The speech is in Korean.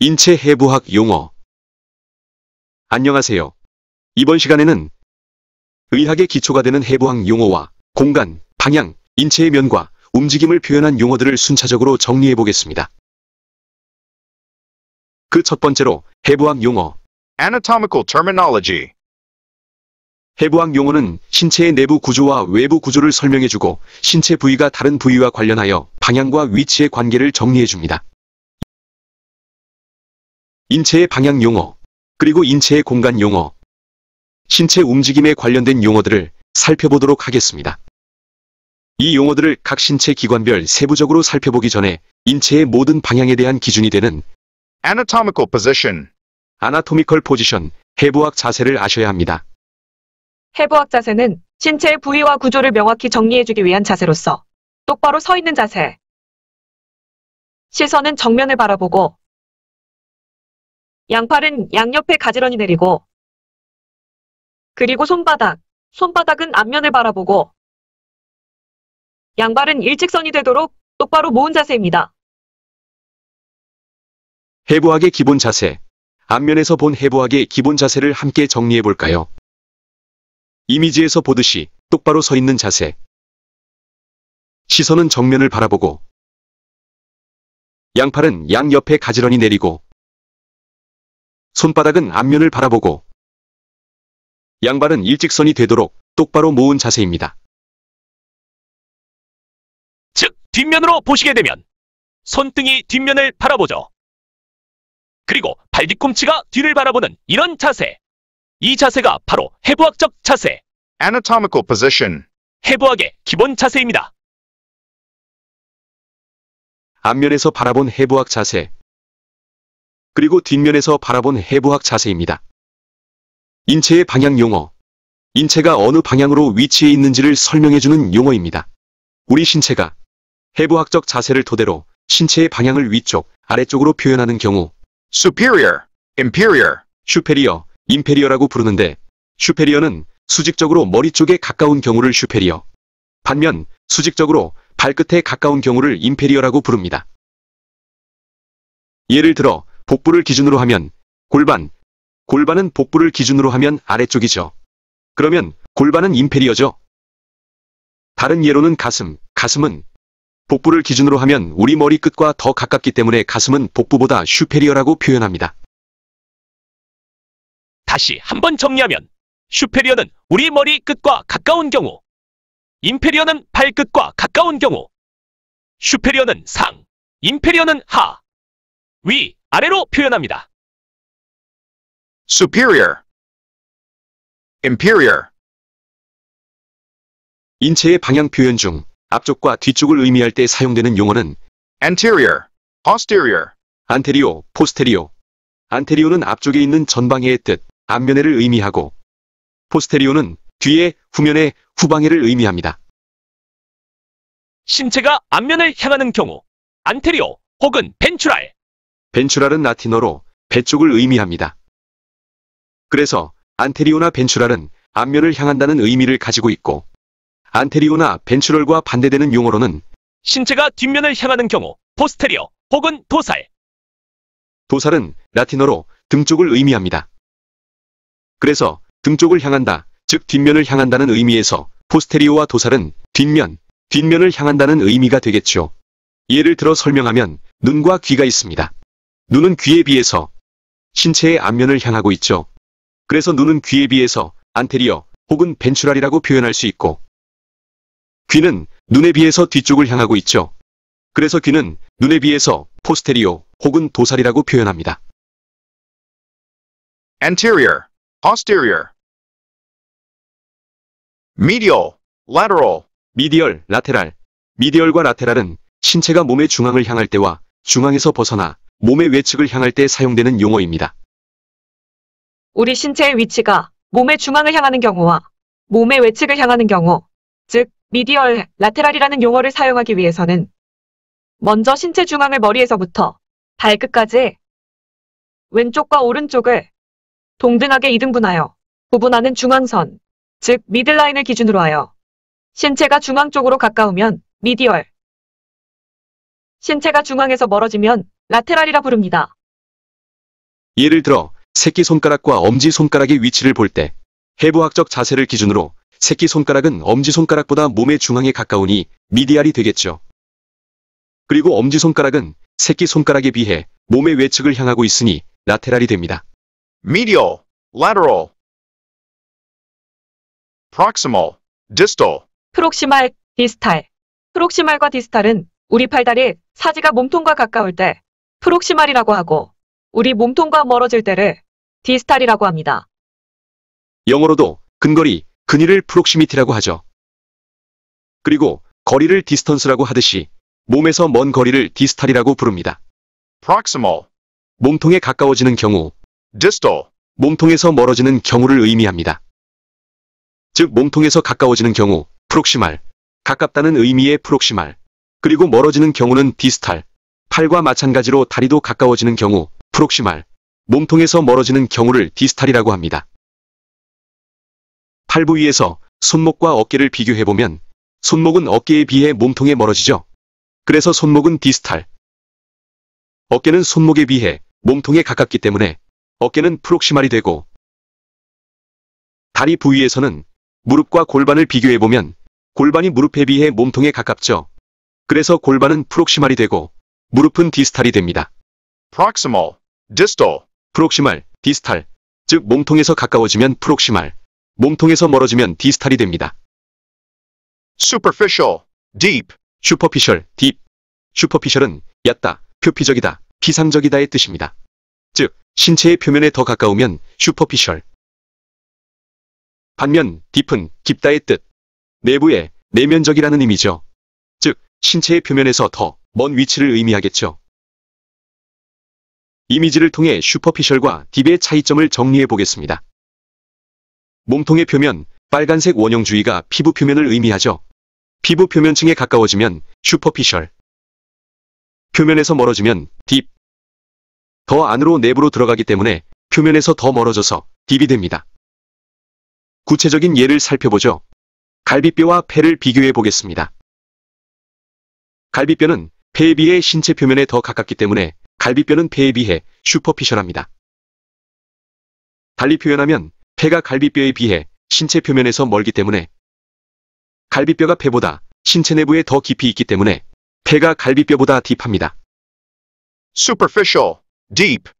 인체 해부학 용어 안녕하세요. 이번 시간에는 의학의 기초가 되는 해부학 용어와 공간, 방향, 인체의 면과 움직임을 표현한 용어들을 순차적으로 정리해 보겠습니다. 그 첫 번째로 해부학 용어 Anatomical Terminology 해부학 용어는 신체의 내부 구조와 외부 구조를 설명해주고 신체 부위가 다른 부위와 관련하여 방향과 위치의 관계를 정리해줍니다. 인체의 방향 용어, 그리고 인체의 공간 용어, 신체 움직임에 관련된 용어들을 살펴보도록 하겠습니다. 이 용어들을 각 신체 기관별 세부적으로 살펴보기 전에 인체의 모든 방향에 대한 기준이 되는 anatomical position, anatomical position, 해부학 자세를 아셔야 합니다. 해부학 자세는 신체의 부위와 구조를 명확히 정리해주기 위한 자세로서 똑바로 서 있는 자세. 시선은 정면을 바라보고 양팔은 양옆에 가지런히 내리고 그리고 손바닥, 손바닥은 앞면을 바라보고 양발은 일직선이 되도록 똑바로 모은 자세입니다. 해부학의 기본 자세 앞면에서 본 해부학의 기본 자세를 함께 정리해볼까요? 이미지에서 보듯이 똑바로 서 있는 자세 시선은 정면을 바라보고 양팔은 양옆에 가지런히 내리고 손바닥은 앞면을 바라보고 양발은 일직선이 되도록 똑바로 모은 자세입니다. 즉, 뒷면으로 보시게 되면 손등이 뒷면을 바라보죠. 그리고 발 뒤꿈치가 뒤를 바라보는 이런 자세. 이 자세가 바로 해부학적 자세. Anatomical position. 해부학의 기본 자세입니다. 앞면에서 바라본 해부학 자세, 그리고 뒷면에서 바라본 해부학 자세입니다. 인체의 방향 용어 인체가 어느 방향으로 위치해 있는지를 설명해주는 용어입니다. 우리 신체가 해부학적 자세를 토대로 신체의 방향을 위쪽, 아래쪽으로 표현하는 경우 superior, inferior, superior, inferior라고 부르는데 superior는 수직적으로 머리 쪽에 가까운 경우를 슈페리어. 반면 수직적으로 발끝에 가까운 경우를 i 페리어라고 부릅니다. 예를 들어 복부를 기준으로 하면 골반, 골반은 복부를 기준으로 하면 아래쪽이죠. 그러면 골반은 임페리어죠. 다른 예로는 가슴, 가슴은 복부를 기준으로 하면 우리 머리끝과 더 가깝기 때문에 가슴은 복부보다 슈페리어라고 표현합니다. 다시 한번 정리하면 슈페리어는 우리 머리끝과 가까운 경우 임페리어는 발끝과 가까운 경우 슈페리어는 상, 임페리어는 하, 위, 아래로 표현합니다. superior, inferior 인체의 방향 표현 중 앞쪽과 뒤쪽을 의미할 때 사용되는 용어는 anterior, posterior, anterior, p 안테리오는 앞쪽에 있는 전방의 뜻, 앞면해를 의미하고 포스테리오는 뒤에, 후면에, 후방해를 의미합니다. 신체가 앞면을 향하는 경우 안테리오 혹은 벤츄랄 벤츄랄은 라틴어로 배쪽을 의미합니다. 그래서 안테리오나 벤츄랄은 앞면을 향한다는 의미를 가지고 있고 안테리오나 벤츄럴과 반대되는 용어로는 신체가 뒷면을 향하는 경우 포스테리어 혹은 도살 도살은 라틴어로 등쪽을 의미합니다. 그래서 등쪽을 향한다, 즉 뒷면을 향한다는 의미에서 포스테리오와 도살은 뒷면, 뒷면을 향한다는 의미가 되겠죠. 예를 들어 설명하면 눈과 귀가 있습니다. 눈은 귀에 비해서 신체의 앞면을 향하고 있죠. 그래서 눈은 귀에 비해서 안테리어 혹은 벤츄랄이라고 표현할 수 있고 귀는 눈에 비해서 뒤쪽을 향하고 있죠. 그래서 귀는 눈에 비해서 포스테리오 혹은 도살이라고 표현합니다. anterior, posterior medial, lateral 미디얼, 라테랄 미디얼과 라테랄은 신체가 몸의 중앙을 향할 때와 중앙에서 벗어나 몸의 외측을 향할 때 사용되는 용어입니다. 우리 신체의 위치가 몸의 중앙을 향하는 경우와 몸의 외측을 향하는 경우, 즉 미디얼 라테랄이라는 용어를 사용하기 위해서는 먼저 신체 중앙을 머리에서부터 발끝까지 왼쪽과 오른쪽을 동등하게 이등분하여 구분하는 중앙선, 즉 미들라인을 기준으로 하여 신체가 중앙 쪽으로 가까우면 미디얼, 신체가 중앙에서 멀어지면 라테랄이라 부릅니다. 예를 들어 새끼손가락과 엄지손가락의 위치를 볼 때 해부학적 자세를 기준으로 새끼손가락은 엄지손가락보다 몸의 중앙에 가까우니 미디알이 되겠죠. 그리고 엄지손가락은 새끼손가락에 비해 몸의 외측을 향하고 있으니 라테랄이 됩니다. 미디어, i a l lateral, proximal, distal. 프록시말, 디스탈. 프록시말과 디스탈은 우리 팔다리 사지가 몸통과 가까울 때 프록시말이라고 하고 우리 몸통과 멀어질 때를 디스탈이라고 합니다. 영어로도 근거리, 근위를 프록시미티라고 하죠. 그리고 거리를 디스턴스라고 하듯이 몸에서 먼 거리를 디스탈이라고 부릅니다. proximal 몸통에 가까워지는 경우 distal 몸통에서 멀어지는 경우를 의미합니다. 즉 몸통에서 가까워지는 경우 프록시말 가깝다는 의미의 프록시말 그리고 멀어지는 경우는 디스탈 팔과 마찬가지로 다리도 가까워지는 경우 프록시말, 몸통에서 멀어지는 경우를 디스탈이라고 합니다. 팔 부위에서 손목과 어깨를 비교해보면 손목은 어깨에 비해 몸통에 멀어지죠. 그래서 손목은 디스탈. 어깨는 손목에 비해 몸통에 가깝기 때문에 어깨는 프록시말이 되고 다리 부위에서는 무릎과 골반을 비교해보면 골반이 무릎에 비해 몸통에 가깝죠. 그래서 골반은 프록시말이 되고 무릎은 디스탈이 됩니다. proximal, distal. 프록시말, 디스탈. 즉 몸통에서 가까워지면 프록시말, 몸통에서 멀어지면 디스탈이 됩니다. superficial, deep. superficial, deep. 슈퍼피셜은 얕다, 표피적이다, 피상적이다의 뜻입니다. 즉, 신체의 표면에 더 가까우면 슈퍼피셜. 반면, 딥은 깊다의 뜻. 내부의 내면적이라는 의미죠. 즉, 신체의 표면에서 더먼 위치를 의미하겠죠. 이미지를 통해 슈퍼피셜과 딥의 차이점을 정리해 보겠습니다. 몸통의 표면, 빨간색 원형 주위가 피부 표면을 의미하죠. 피부 표면층에 가까워지면 슈퍼피셜. 표면에서 멀어지면 딥. 더 안으로 내부로 들어가기 때문에 표면에서 더 멀어져서 딥이 됩니다. 구체적인 예를 살펴보죠. 갈비뼈와 폐를 비교해 보겠습니다. 갈비뼈는 폐에 비해 신체 표면에 더 가깝기 때문에 갈비뼈는 폐에 비해 슈퍼피셜합니다. 달리 표현하면 폐가 갈비뼈에 비해 신체 표면에서 멀기 때문에 갈비뼈가 폐보다 신체 내부에 더 깊이 있기 때문에 폐가 갈비뼈보다 딥합니다. superficial, deep